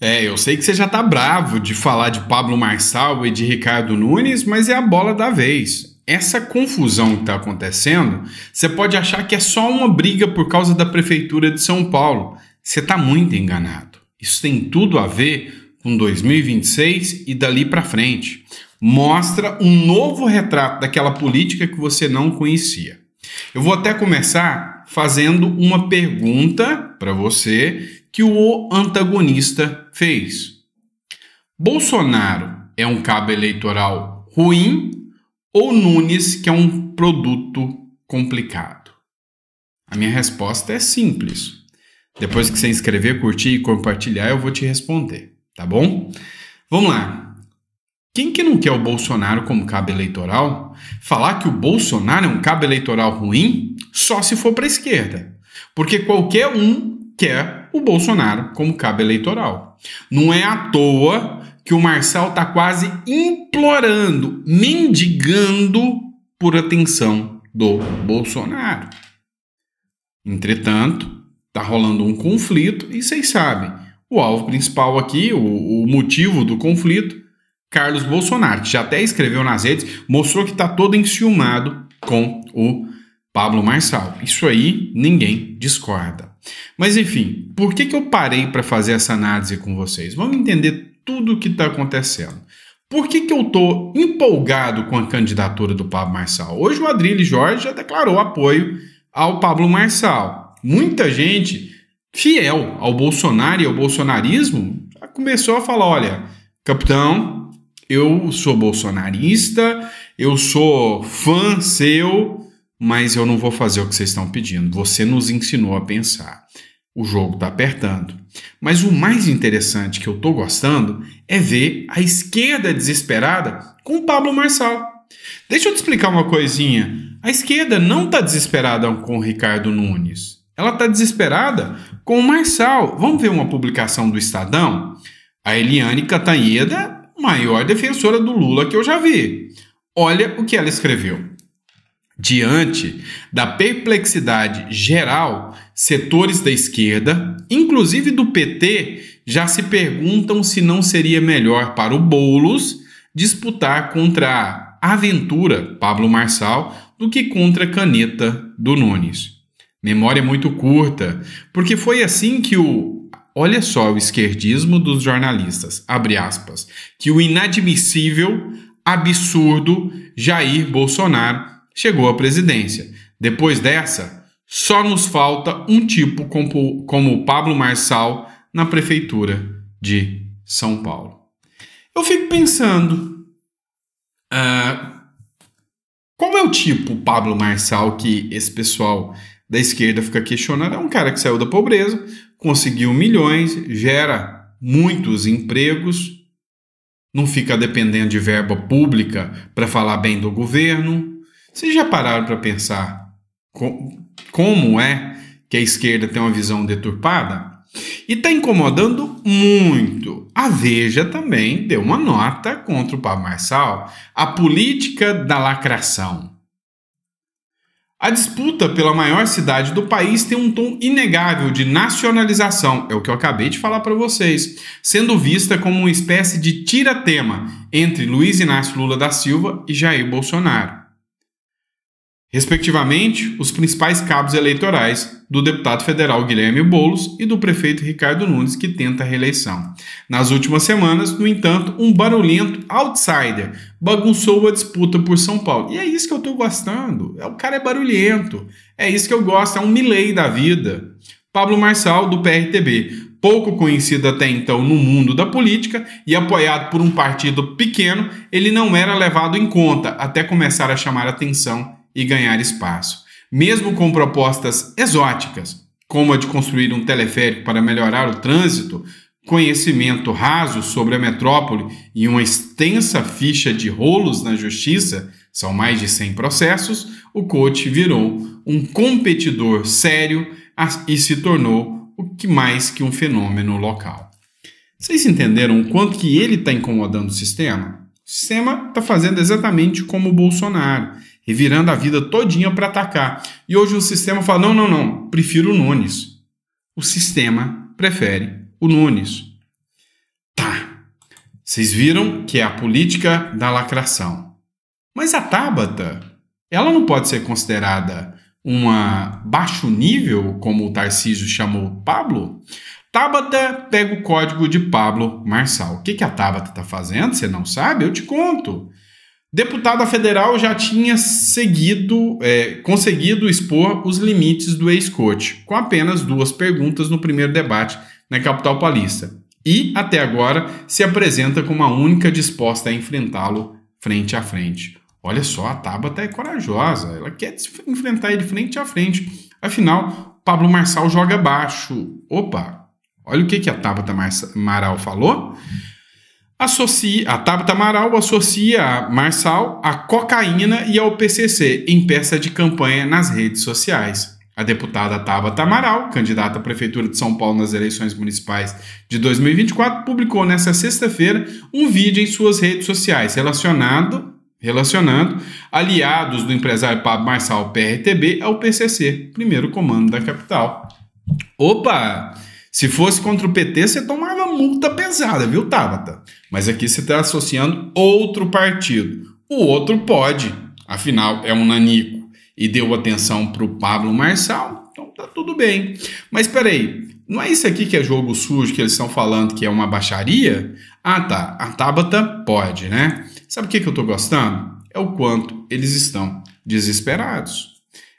É, eu sei que você já tá bravo de falar de Pablo Marçal e de Ricardo Nunes, mas é a bola da vez. Essa confusão que está acontecendo, você pode achar que é só uma briga por causa da prefeitura de São Paulo. Você está muito enganado. Isso tem tudo a ver com 2026 e dali para frente. Mostra um novo retrato daquela política que você não conhecia. Eu vou até começar fazendo uma pergunta para você que o antagonista fez. Bolsonaro é um cabo eleitoral ruim ou Nunes que é um produto complicado? A minha resposta é simples. Depois que você inscrever, curtir e compartilhar, eu vou te responder, tá bom? Vamos lá. Quem que não quer o Bolsonaro como cabo eleitoral? Falar que o Bolsonaro é um cabo eleitoral ruim só se for para a esquerda. Porque qualquer um quer o Bolsonaro como cabo eleitoral. Não é à toa que o Marcel está quase implorando, mendigando por atenção do Bolsonaro. Entretanto, está rolando um conflito e vocês sabem, o alvo principal aqui, o, o motivo do conflito, Carlos Bolsonaro, que já até escreveu nas redes, mostrou que está todo enciumado com o Pablo Marçal. Isso aí ninguém discorda. Mas enfim, por que, que eu parei para fazer essa análise com vocês? Vamos entender tudo o que está acontecendo. Por que, que eu estou empolgado com a candidatura do Pablo Marçal? Hoje o Adrilho Jorge já declarou apoio ao Pablo Marçal. Muita gente fiel ao Bolsonaro e ao bolsonarismo começou a falar: olha, capitão, eu sou bolsonarista, eu sou fã seu, mas eu não vou fazer o que vocês estão pedindo. Você nos ensinou a pensar. O jogo está apertando. Mas o mais interessante que eu estou gostando é ver a esquerda desesperada com o Pablo Marçal. Deixa eu te explicar uma coisinha. A esquerda não está desesperada com o Ricardo Nunes. Ela está desesperada com o Marçal. Vamos ver uma publicação do Estadão? A Eliane Catanheda, maior defensora do Lula que eu já vi. Olha o que ela escreveu. Diante da perplexidade geral, setores da esquerda, inclusive do PT, já se perguntam se não seria melhor para o Boulos disputar contra a aventura Pablo Marçal do que contra a caneta do Nunes. Memória muito curta, porque foi assim que o olha só o esquerdismo dos jornalistas, abre aspas, que o inadmissível, absurdo Jair Bolsonaro chegou à presidência. Depois dessa, só nos falta um tipo como, o Pablo Marçal na prefeitura de São Paulo. Eu fico pensando, uh, ah, como é o tipo Pablo Marçal que esse pessoal da esquerda fica questionando? É um cara que saiu da pobreza, conseguiu milhões, gera muitos empregos, não fica dependendo de verba pública para falar bem do governo vocês já pararam para pensar como é que a esquerda tem uma visão deturpada? E está incomodando muito. A Veja também deu uma nota contra o Pablo Marçal, a política da lacração. A disputa pela maior cidade do país tem um tom inegável de nacionalização, é o que eu acabei de falar para vocês, sendo vista como uma espécie de tira-tema entre Luiz Inácio Lula da Silva e Jair Bolsonaro respectivamente, os principais cabos eleitorais do deputado federal Guilherme Boulos e do prefeito Ricardo Nunes, que tenta a reeleição. Nas últimas semanas, no entanto, um barulhento outsider bagunçou a disputa por São Paulo. E é isso que eu estou gostando. É, o cara é barulhento. É isso que eu gosto, é um Milley da vida. Pablo Marçal, do PRTB, pouco conhecido até então no mundo da política e apoiado por um partido pequeno, ele não era levado em conta até começar a chamar atenção e ganhar espaço. Mesmo com propostas exóticas, como a de construir um teleférico para melhorar o trânsito, conhecimento raso sobre a metrópole e uma extensa ficha de rolos na justiça, são mais de 100 processos, o coach virou um competidor sério e se tornou o que mais que um fenômeno local. Vocês entenderam o quanto que ele está incomodando o sistema? O sistema está fazendo exatamente como o Bolsonaro revirando a vida todinha para atacar. E hoje o sistema fala: não, não, não, prefiro o Nunes. O sistema prefere o Nunes. Tá. Vocês viram que é a política da lacração. Mas a Tabata, ela não pode ser considerada uma baixo nível, como o Tarcísio chamou Pablo, Tabata pega o código de Pablo Marçal. O que, que a Tabata está fazendo? Você não sabe? Eu te conto. Deputada federal já tinha seguido, é, conseguido expor os limites do ex-coach, com apenas duas perguntas no primeiro debate na capital paulista. E, até agora, se apresenta como a única disposta a enfrentá-lo frente a frente. Olha só, a Tabata é corajosa, ela quer enfrentar ele frente a frente. Afinal, Pablo Marçal joga baixo. Opa, olha o que, que a Tabata Maral falou. Hum associa, a Tabata Amaral associa a Marçal à cocaína e ao PCC em peça de campanha nas redes sociais. A deputada Tabata Amaral, candidata à Prefeitura de São Paulo nas eleições municipais de 2024, publicou nesta sexta-feira um vídeo em suas redes sociais relacionado, relacionando aliados do empresário Pablo Marçal PRTB ao PCC, primeiro comando da capital. Opa! Se fosse contra o PT, você tomava multa pesada, viu, Tabata? Mas aqui você está associando outro partido. O outro pode, afinal é um nanico e deu atenção para o Pablo Marçal, então tá tudo bem. Mas peraí, não é isso aqui que é jogo sujo que eles estão falando que é uma baixaria? Ah tá, a Tabata pode, né? Sabe o que, que eu estou gostando? É o quanto eles estão desesperados.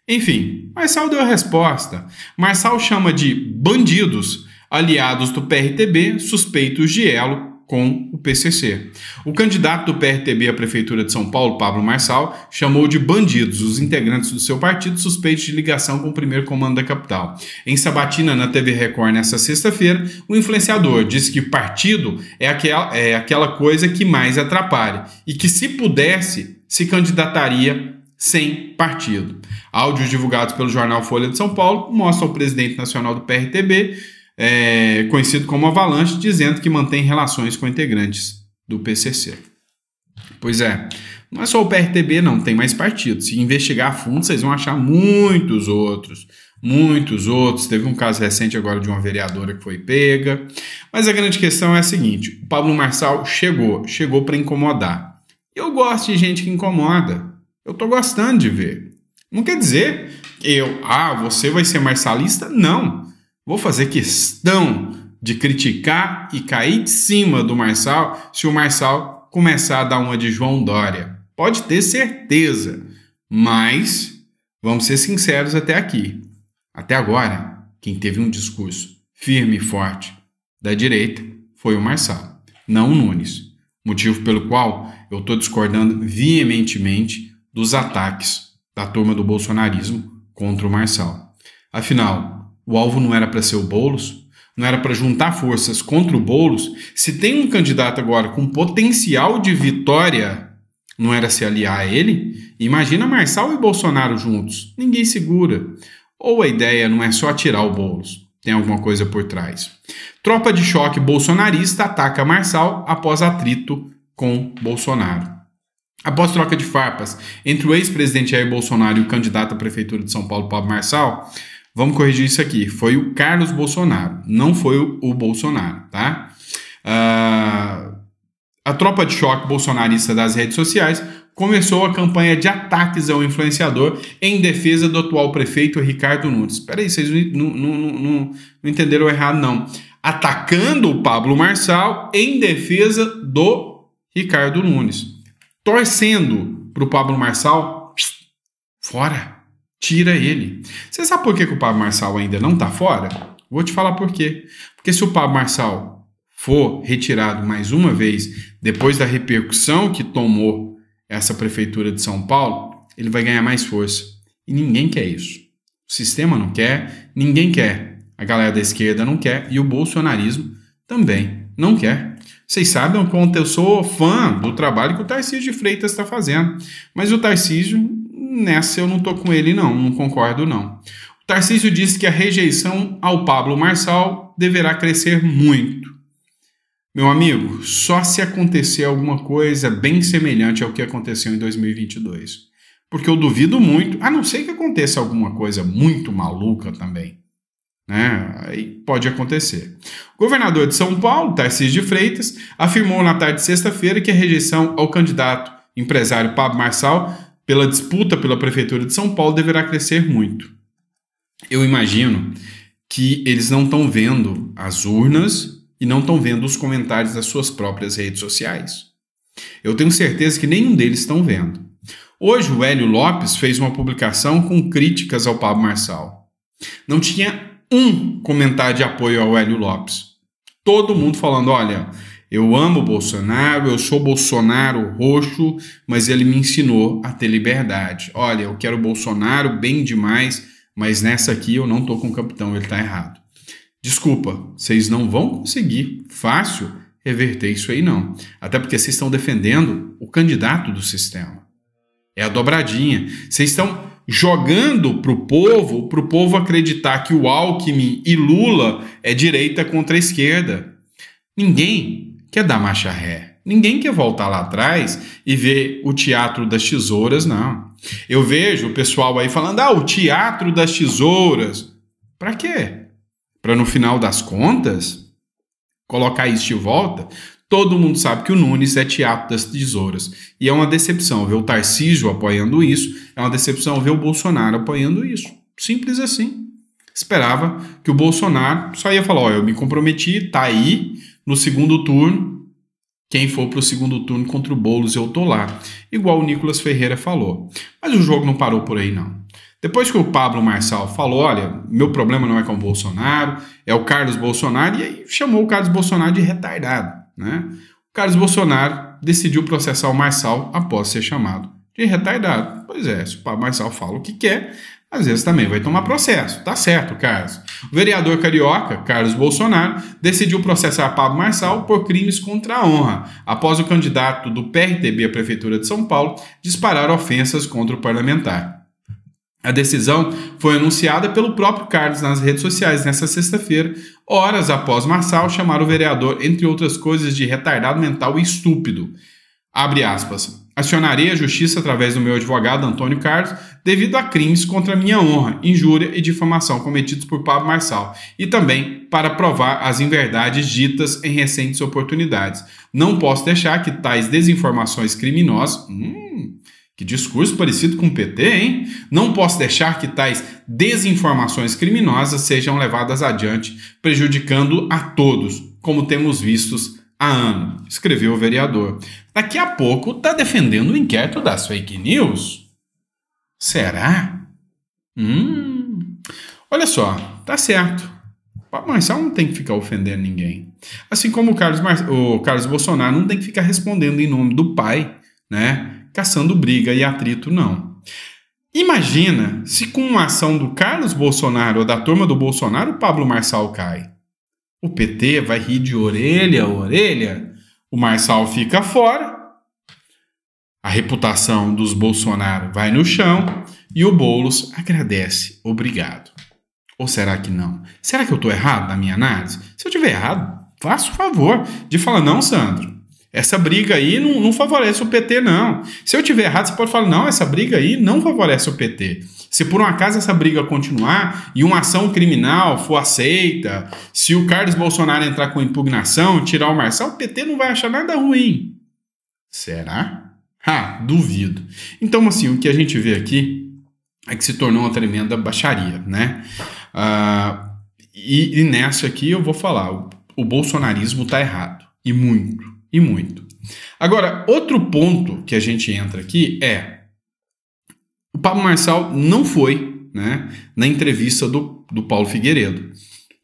Enfim, Marçal deu a resposta. Marçal chama de bandidos aliados do PRTB suspeitos de elo com o PCC. O candidato do PRTB à Prefeitura de São Paulo, Pablo Marçal, chamou de bandidos os integrantes do seu partido suspeitos de ligação com o primeiro comando da capital. Em Sabatina, na TV Record, nesta sexta-feira, o influenciador disse que partido é aquela, é aquela coisa que mais atrapalha e que, se pudesse, se candidataria sem partido. Áudios divulgados pelo jornal Folha de São Paulo mostram o presidente nacional do PRTB, é, conhecido como Avalanche, dizendo que mantém relações com integrantes do PCC. Pois é, não é só o PRTB, não, tem mais partidos. Se investigar a fundo, vocês vão achar muitos outros. Muitos outros. Teve um caso recente agora de uma vereadora que foi pega. Mas a grande questão é a seguinte: o Pablo Marçal chegou, chegou para incomodar. Eu gosto de gente que incomoda. Eu estou gostando de ver. Não quer dizer eu, ah, você vai ser marçalista? Não. Vou fazer questão de criticar e cair de cima do Marçal se o Marçal começar a dar uma de João Dória. Pode ter certeza. Mas vamos ser sinceros até aqui. Até agora, quem teve um discurso firme e forte da direita foi o Marçal, não o Nunes. Motivo pelo qual eu estou discordando veementemente dos ataques da turma do bolsonarismo contra o Marçal. Afinal, o alvo não era para ser o Boulos, não era para juntar forças contra o Boulos. Se tem um candidato agora com potencial de vitória, não era se aliar a ele? Imagina Marçal e Bolsonaro juntos. Ninguém segura. Ou a ideia não é só tirar o Boulos, tem alguma coisa por trás. Tropa de choque bolsonarista ataca Marçal após atrito com Bolsonaro. Após troca de farpas entre o ex-presidente Jair Bolsonaro e o candidato à prefeitura de São Paulo, Pablo Marçal, vamos corrigir isso aqui, foi o Carlos Bolsonaro, não foi o, Bolsonaro, tá? Uh, a tropa de choque bolsonarista das redes sociais começou a campanha de ataques ao influenciador em defesa do atual prefeito Ricardo Nunes. Espera aí, vocês não, não, não, não entenderam errado, não. Atacando o Pablo Marçal em defesa do Ricardo Nunes torcendo para o Pablo Marçal, fora, tira ele. Você sabe por que, que o Pablo Marçal ainda não está fora? Vou te falar por quê. Porque se o Pablo Marçal for retirado mais uma vez, depois da repercussão que tomou essa prefeitura de São Paulo, ele vai ganhar mais força. E ninguém quer isso. O sistema não quer, ninguém quer. A galera da esquerda não quer e o bolsonarismo também não quer. Vocês sabem o quanto eu sou fã do trabalho que o Tarcísio de Freitas está fazendo. Mas o Tarcísio, nessa eu não estou com ele não, não concordo não. O Tarcísio disse que a rejeição ao Pablo Marçal deverá crescer muito. Meu amigo, só se acontecer alguma coisa bem semelhante ao que aconteceu em 2022. Porque eu duvido muito, a não ser que aconteça alguma coisa muito maluca também. Né? Aí pode acontecer. O governador de São Paulo, Tarcísio de Freitas, afirmou na tarde de sexta-feira que a rejeição ao candidato empresário Pablo Marçal pela disputa pela prefeitura de São Paulo deverá crescer muito. Eu imagino que eles não estão vendo as urnas e não estão vendo os comentários das suas próprias redes sociais. Eu tenho certeza que nenhum deles estão vendo. Hoje o Hélio Lopes fez uma publicação com críticas ao Pablo Marçal. Não tinha um comentário de apoio ao Hélio Lopes. Todo mundo falando: olha, eu amo Bolsonaro, eu sou Bolsonaro roxo, mas ele me ensinou a ter liberdade. Olha, eu quero Bolsonaro bem demais, mas nessa aqui eu não tô com o capitão, ele tá errado. Desculpa, vocês não vão conseguir fácil reverter isso aí, não. Até porque vocês estão defendendo o candidato do sistema. É a dobradinha. Vocês estão jogando para o povo, para o povo acreditar que o Alckmin e Lula é direita contra a esquerda. Ninguém quer dar marcha ré. Ninguém quer voltar lá atrás e ver o teatro das tesouras, não. Eu vejo o pessoal aí falando: ah, o teatro das tesouras. Para quê? Para no final das contas colocar isso de volta? Todo mundo sabe que o Nunes é teatro das tesouras. E é uma decepção ver o Tarcísio apoiando isso, é uma decepção ver o Bolsonaro apoiando isso. Simples assim. Esperava que o Bolsonaro só ia falar: olha, eu me comprometi, tá aí, no segundo turno. Quem for para o segundo turno contra o Boulos, eu tô lá. Igual o Nicolas Ferreira falou. Mas o jogo não parou por aí, não. Depois que o Pablo Marçal falou: olha, meu problema não é com o Bolsonaro, é o Carlos Bolsonaro, e aí chamou o Carlos Bolsonaro de retardado. Né? Carlos Bolsonaro decidiu processar o Marçal após ser chamado de retardado. Pois é, se o Marçal fala o que quer, às vezes também vai tomar processo. Tá certo, Carlos. O vereador carioca, Carlos Bolsonaro, decidiu processar Pablo Marçal por crimes contra a honra, após o candidato do PRTB à Prefeitura de São Paulo disparar ofensas contra o parlamentar. A decisão foi anunciada pelo próprio Carlos nas redes sociais nesta sexta-feira, horas após Marçal chamar o vereador, entre outras coisas, de retardado mental e estúpido. Abre aspas. Acionarei a justiça através do meu advogado Antônio Carlos devido a crimes contra minha honra, injúria e difamação cometidos por Pablo Marçal e também para provar as inverdades ditas em recentes oportunidades. Não posso deixar que tais desinformações criminosas. Hum, que discurso parecido com o PT, hein? Não posso deixar que tais desinformações criminosas sejam levadas adiante, prejudicando a todos, como temos vistos há anos, escreveu o vereador. Daqui a pouco está defendendo o inquérito das fake news. Será? Hum. Olha só, tá certo. O Pablo não tem que ficar ofendendo ninguém. Assim como o Carlos, Mar... o Carlos Bolsonaro não tem que ficar respondendo em nome do pai, né? caçando briga e atrito, não. Imagina se com uma ação do Carlos Bolsonaro ou da turma do Bolsonaro, o Pablo Marçal cai. O PT vai rir de orelha a orelha, o Marçal fica fora, a reputação dos Bolsonaro vai no chão e o Boulos agradece, obrigado. Ou será que não? Será que eu estou errado na minha análise? Se eu estiver errado, faça o favor de falar, não, Sandro. Essa briga aí não, não, favorece o PT, não. Se eu tiver errado, você pode falar, não, essa briga aí não favorece o PT. Se por um acaso essa briga continuar e uma ação criminal for aceita, se o Carlos Bolsonaro entrar com impugnação, tirar o Marçal, o PT não vai achar nada ruim. Será? Ah, duvido. Então, assim, o que a gente vê aqui é que se tornou uma tremenda baixaria, né? Uh, e, e nessa aqui eu vou falar, o, o bolsonarismo tá errado, e muito e muito. Agora, outro ponto que a gente entra aqui é o Pablo Marçal não foi né, na entrevista do, do Paulo Figueiredo.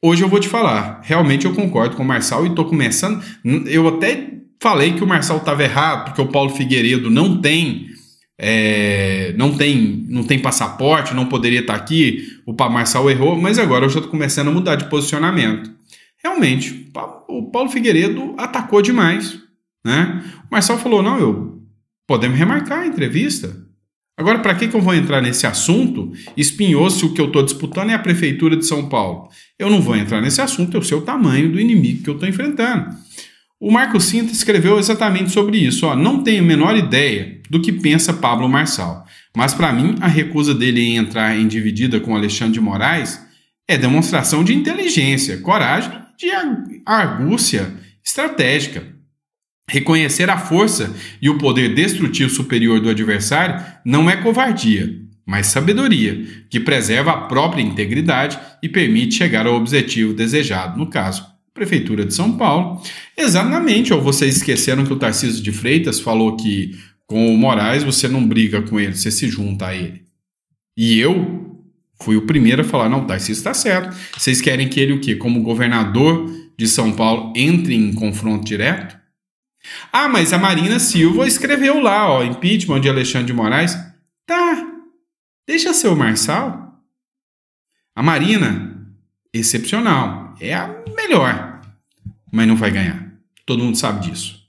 Hoje eu vou te falar, realmente eu concordo com o Marçal e estou começando. Eu até falei que o Marçal estava errado, porque o Paulo Figueiredo não tem é, não tem não tem passaporte, não poderia estar tá aqui, o Marçal errou, mas agora eu já estou começando a mudar de posicionamento. Realmente, o Paulo Figueiredo atacou demais. Né? O Marçal falou: não, eu podemos remarcar a entrevista. Agora, para que, que eu vou entrar nesse assunto? Espinhoso, o que eu estou disputando é a Prefeitura de São Paulo. Eu não vou entrar nesse assunto, eu sei o tamanho do inimigo que eu estou enfrentando. O Marco Cinta escreveu exatamente sobre isso. Ó, não tenho a menor ideia do que pensa Pablo Marçal, mas para mim a recusa dele em entrar em dividida com Alexandre de Moraes é demonstração de inteligência, coragem de argúcia estratégica. Reconhecer a força e o poder destrutivo superior do adversário não é covardia, mas sabedoria, que preserva a própria integridade e permite chegar ao objetivo desejado, no caso, Prefeitura de São Paulo. Exatamente, ou vocês esqueceram que o Tarcísio de Freitas falou que com o Moraes você não briga com ele, você se junta a ele. E eu, Fui o primeiro a falar, não, tá, isso está certo. Vocês querem que ele o quê? Como governador de São Paulo entre em confronto direto? Ah, mas a Marina Silva escreveu lá, ó, impeachment de Alexandre de Moraes. Tá. Deixa ser o Marçal. A Marina, excepcional, é a melhor, mas não vai ganhar. Todo mundo sabe disso.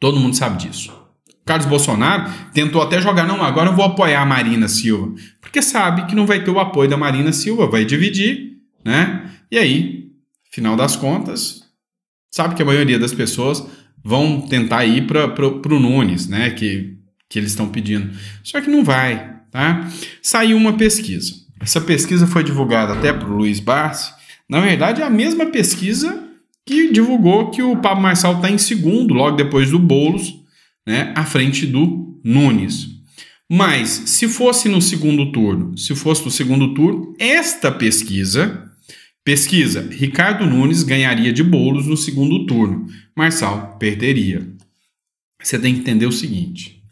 Todo mundo sabe disso. Carlos Bolsonaro tentou até jogar, não, agora eu vou apoiar a Marina Silva, porque sabe que não vai ter o apoio da Marina Silva, vai dividir, né? E aí, final das contas, sabe que a maioria das pessoas vão tentar ir para o Nunes, né? Que, que eles estão pedindo. Só que não vai, tá? Saiu uma pesquisa. Essa pesquisa foi divulgada até para o Luiz Barsi. Na verdade, é a mesma pesquisa que divulgou que o Pablo Marçal está em segundo, logo depois do Boulos, né, à frente do Nunes. Mas, se fosse no segundo turno, se fosse no segundo turno, esta pesquisa, pesquisa, Ricardo Nunes ganharia de bolos no segundo turno, Marçal perderia. Você tem que entender o seguinte: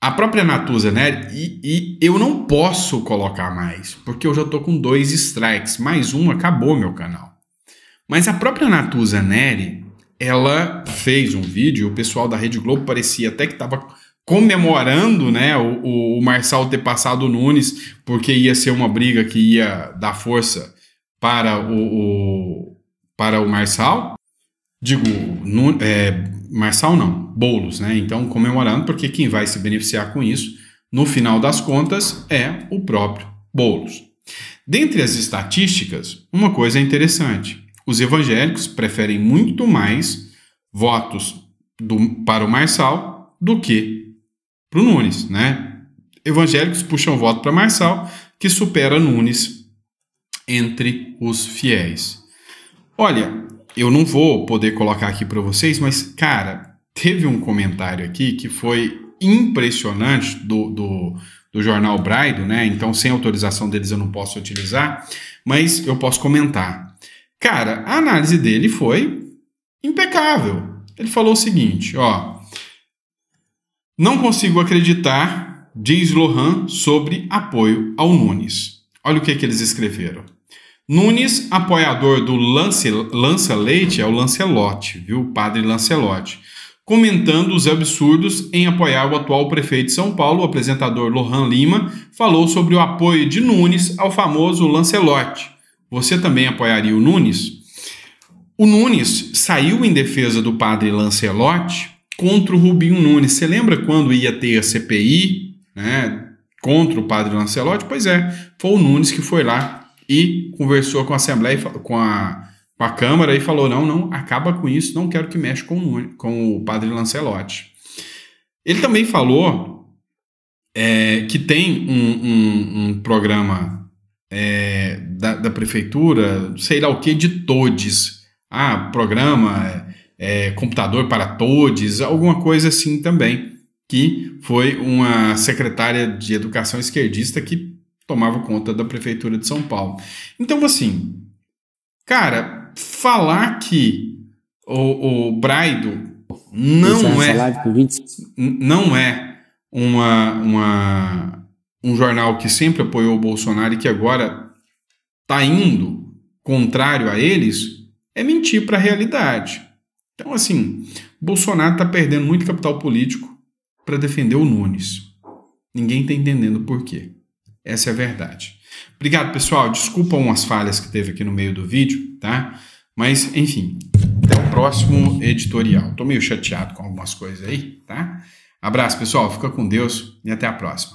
a própria Natuza Neri, né, e, e eu não posso colocar mais, porque eu já estou com dois strikes, mais um acabou meu canal. Mas a própria Natuza Neri, ela fez um vídeo, o pessoal da Rede Globo parecia até que estava comemorando né, o, o Marçal ter passado o Nunes, porque ia ser uma briga que ia dar força para o, o para o Marçal. Digo, Nunes, é, Marçal não, Bolos, né? Então comemorando, porque quem vai se beneficiar com isso, no final das contas, é o próprio Bolos. Dentre as estatísticas, uma coisa é interessante. Os evangélicos preferem muito mais votos do, para o Marçal do que para o Nunes, né? Evangélicos puxam voto para Marçal, que supera Nunes entre os fiéis. Olha, eu não vou poder colocar aqui para vocês, mas cara, teve um comentário aqui que foi impressionante do, do, do jornal Braido, né? Então, sem autorização deles eu não posso utilizar, mas eu posso comentar. Cara, a análise dele foi impecável. Ele falou o seguinte, ó, não consigo acreditar, diz Lohan sobre apoio ao Nunes. Olha o que, que eles escreveram. Nunes, apoiador do Lance, Lança Leite, é o Lancelote, viu? O padre Lancelote. Comentando os absurdos em apoiar o atual prefeito de São Paulo, o apresentador Lohan Lima, falou sobre o apoio de Nunes ao famoso Lancelote você também apoiaria o Nunes? O Nunes saiu em defesa do padre Lancelotti contra o Rubinho Nunes. Você lembra quando ia ter a CPI, né? Contra o padre Lancelotti? Pois é, foi o Nunes que foi lá e conversou com a Assembleia, com a, com a Câmara e falou: não, não, acaba com isso, não quero que mexa com o, Nunes, com o padre Lancelotti. Ele também falou é, que tem um, um, um programa é, da, da, prefeitura, sei lá o que, de todes. Ah, programa, é, é, computador para todes, alguma coisa assim também, que foi uma secretária de educação esquerdista que tomava conta da prefeitura de São Paulo. Então, assim, cara, falar que o, o Braido não é, é não é uma, uma um jornal que sempre apoiou o Bolsonaro e que agora está indo contrário a eles, é mentir para a realidade. Então, assim, Bolsonaro está perdendo muito capital político para defender o Nunes. Ninguém está entendendo por quê. Essa é a verdade. Obrigado, pessoal. Desculpam umas falhas que teve aqui no meio do vídeo, tá? Mas, enfim, até o próximo editorial. Estou meio chateado com algumas coisas aí, tá? Abraço, pessoal. Fica com Deus e até a próxima.